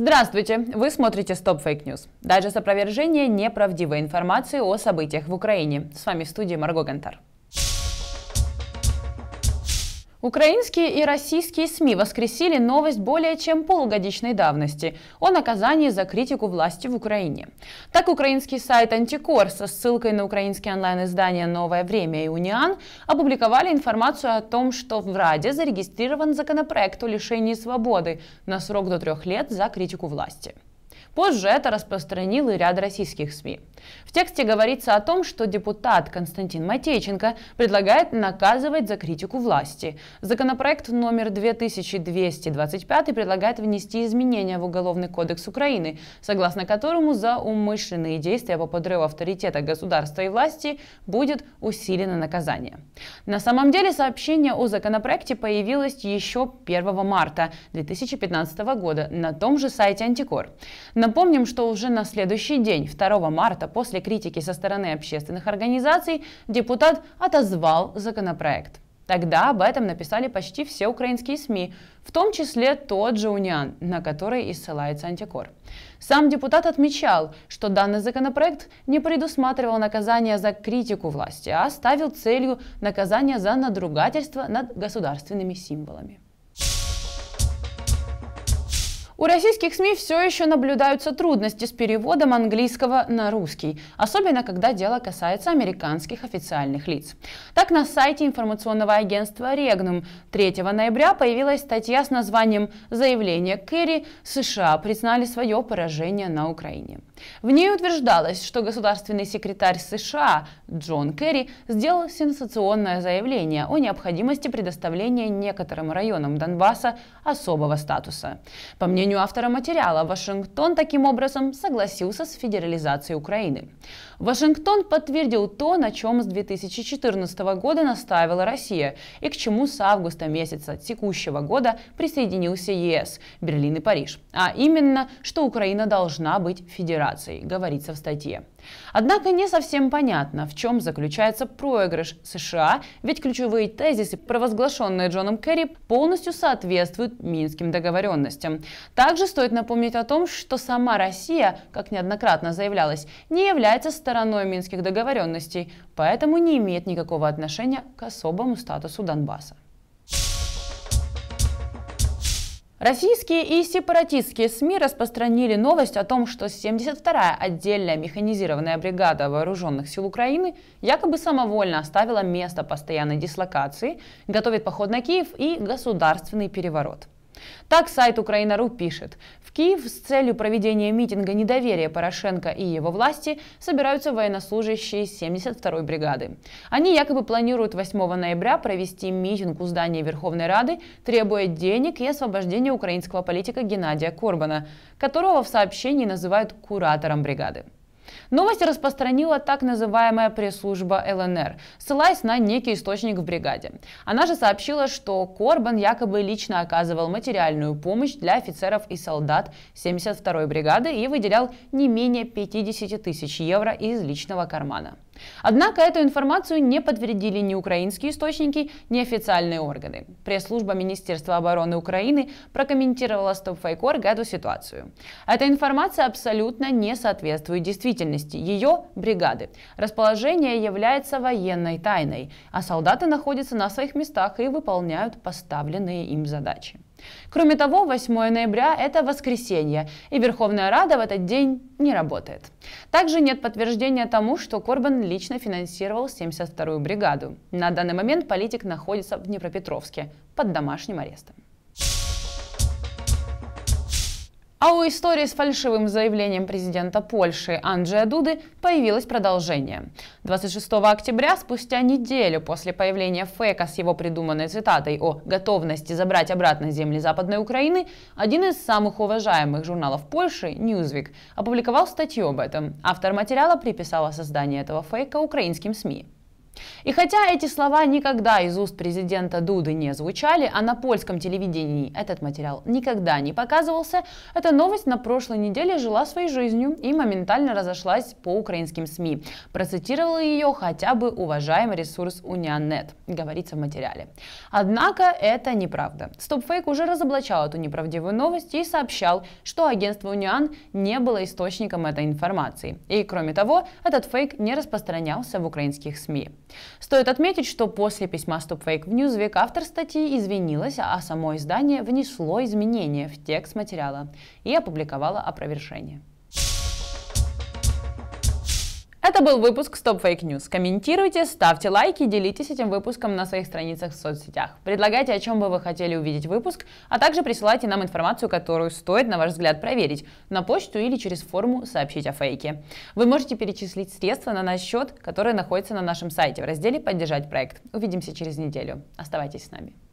Здравствуйте! Вы смотрите Stop Fake News. Даже с неправдивой информации о событиях в Украине. С вами в студии Марго Гантар. Украинские и российские СМИ воскресили новость более чем полугодичной давности о наказании за критику власти в Украине. Так, украинский сайт «Антикор» со ссылкой на украинские онлайн-издания «Новое время» и «Униан» опубликовали информацию о том, что в Раде зарегистрирован законопроект о лишении свободы на срок до трех лет за критику власти. Позже это распространил и ряд российских СМИ. В тексте говорится о том, что депутат Константин Матейченко предлагает наказывать за критику власти. Законопроект номер 2225 предлагает внести изменения в Уголовный кодекс Украины, согласно которому за умышленные действия по подрыву авторитета государства и власти будет усилено наказание. На самом деле сообщение о законопроекте появилось еще 1 марта 2015 года на том же сайте Антикор. На Напомним, что уже на следующий день, 2 марта, после критики со стороны общественных организаций, депутат отозвал законопроект. Тогда об этом написали почти все украинские СМИ, в том числе тот же «Униан», на который и ссылается антикор. Сам депутат отмечал, что данный законопроект не предусматривал наказание за критику власти, а ставил целью наказание за надругательство над государственными символами. У российских СМИ все еще наблюдаются трудности с переводом английского на русский, особенно когда дело касается американских официальных лиц. Так, на сайте информационного агентства Regnum 3 ноября появилась статья с названием «Заявление Керри. США признали свое поражение на Украине». В ней утверждалось, что государственный секретарь США Джон Керри сделал сенсационное заявление о необходимости предоставления некоторым районам Донбасса особого статуса. По мнению автора материала, Вашингтон таким образом согласился с федерализацией Украины. Вашингтон подтвердил то, на чем с 2014 года настаивала Россия и к чему с августа месяца текущего года присоединился ЕС, Берлин и Париж, а именно, что Украина должна быть федеральной операций, говорится в статье. Однако не совсем понятно, в чем заключается проигрыш США, ведь ключевые тезисы, провозглашенные Джоном Керри, полностью соответствуют минским договоренностям. Также стоит напомнить о том, что сама Россия, как неоднократно заявлялось, не является стороной минских договоренностей, поэтому не имеет никакого отношения к особому статусу Донбасса. Российские и сепаратистские СМИ распространили новость о том, что 72-я отдельная механизированная бригада вооруженных сил Украины якобы самовольно оставила место постоянной дислокации, готовит поход на Киев и государственный переворот. Так сайт Украина.ру пишет. В Киев с целью проведения митинга недоверия Порошенко и его власти собираются военнослужащие 72-й бригады. Они якобы планируют 8 ноября провести митинг у здания Верховной Рады, требуя денег и освобождения украинского политика Геннадия Корбана, которого в сообщении называют куратором бригады. Новость распространила так называемая пресс-служба ЛНР, ссылаясь на некий источник в бригаде. Она же сообщила, что Корбан якобы лично оказывал материальную помощь для офицеров и солдат 72-й бригады и выделял не менее 50 тысяч евро из личного кармана. Однако эту информацию не подтвердили ни украинские источники, ни официальные органы. Пресс-служба Министерства обороны Украины прокомментировала StopFiCorg эту ситуацию. Эта информация абсолютно не соответствует действительности. Ее бригады. Расположение является военной тайной, а солдаты находятся на своих местах и выполняют поставленные им задачи. Кроме того, 8 ноября – это воскресенье, и Верховная Рада в этот день не работает. Также нет подтверждения тому, что Корбан лично финансировал 72-ю бригаду. На данный момент политик находится в Днепропетровске под домашним арестом. А у истории с фальшивым заявлением президента Польши Анджея Дуды появилось продолжение. 26 октября, спустя неделю после появления фейка с его придуманной цитатой о готовности забрать обратно земли Западной Украины, один из самых уважаемых журналов Польши, Newsweek, опубликовал статью об этом. Автор материала приписала создание этого фейка украинским СМИ. И хотя эти слова никогда из уст президента Дуды не звучали, а на польском телевидении этот материал никогда не показывался, эта новость на прошлой неделе жила своей жизнью и моментально разошлась по украинским СМИ. Процитировал ее хотя бы уважаемый ресурс Унианет, говорится в материале. Однако это неправда. Стопфейк уже разоблачал эту неправдивую новость и сообщал, что агентство Униан не было источником этой информации. И кроме того, этот фейк не распространялся в украинских СМИ. Стоит отметить, что после письма Stop Fake в Newsweek автор статьи извинилась, а само издание внесло изменения в текст материала и опубликовало опровержение. Это был выпуск Stop Fake News. Комментируйте, ставьте лайки, делитесь этим выпуском на своих страницах в соцсетях. Предлагайте, о чем бы вы хотели увидеть выпуск, а также присылайте нам информацию, которую стоит, на ваш взгляд, проверить на почту или через форму «Сообщить о фейке». Вы можете перечислить средства на наш счет, который находится на нашем сайте в разделе «Поддержать проект». Увидимся через неделю. Оставайтесь с нами.